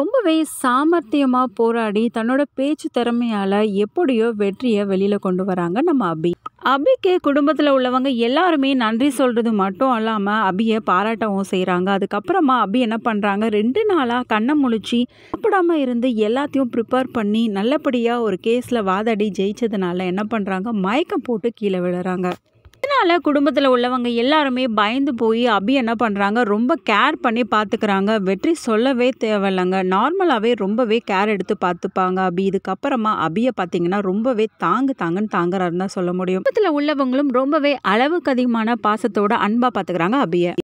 ரொம்பவே சாமர்த்தியமாக போராடி தன்னோட பேச்சு திறமையால் எப்படியோ வெற்றியை வெளியில் கொண்டு வராங்க நம்ம அபி அபிக்கு குடும்பத்தில் உள்ளவங்க எல்லாருமே நன்றி சொல்கிறது மட்டும் இல்லாமல் அபியை பாராட்டவும் செய்கிறாங்க அதுக்கப்புறமா அபி என்ன பண்ணுறாங்க ரெண்டு நாளாக கண்ணை முழிச்சு சாப்பிடாமல் இருந்து எல்லாத்தையும் ப்ரிப்பேர் பண்ணி நல்லபடியாக ஒரு கேஸில் வாதாடி ஜெயிச்சதுனால என்ன பண்ணுறாங்க மயக்கம் போட்டு கீழே விழுறாங்க இதனால் குடும்பத்தில் உள்ளவங்க எல்லாருமே பயந்து போய் அபி என்ன பண்ணுறாங்க ரொம்ப கேர் பண்ணி பார்த்துக்கிறாங்க வெற்றி சொல்லவே தேவையில்லைங்க நார்மலாகவே ரொம்பவே கேர் எடுத்து பார்த்துப்பாங்க அபி இதுக்கப்புறமா அபியை பார்த்தீங்கன்னா ரொம்பவே தாங்கு தாங்குன்னு தாங்குறாருன்னு தான் சொல்ல முடியும் குடும்பத்தில் உள்ளவங்களும் ரொம்பவே அளவுக்கு அதிகமான பாசத்தோட அன்பாக பார்த்துக்கிறாங்க அபியை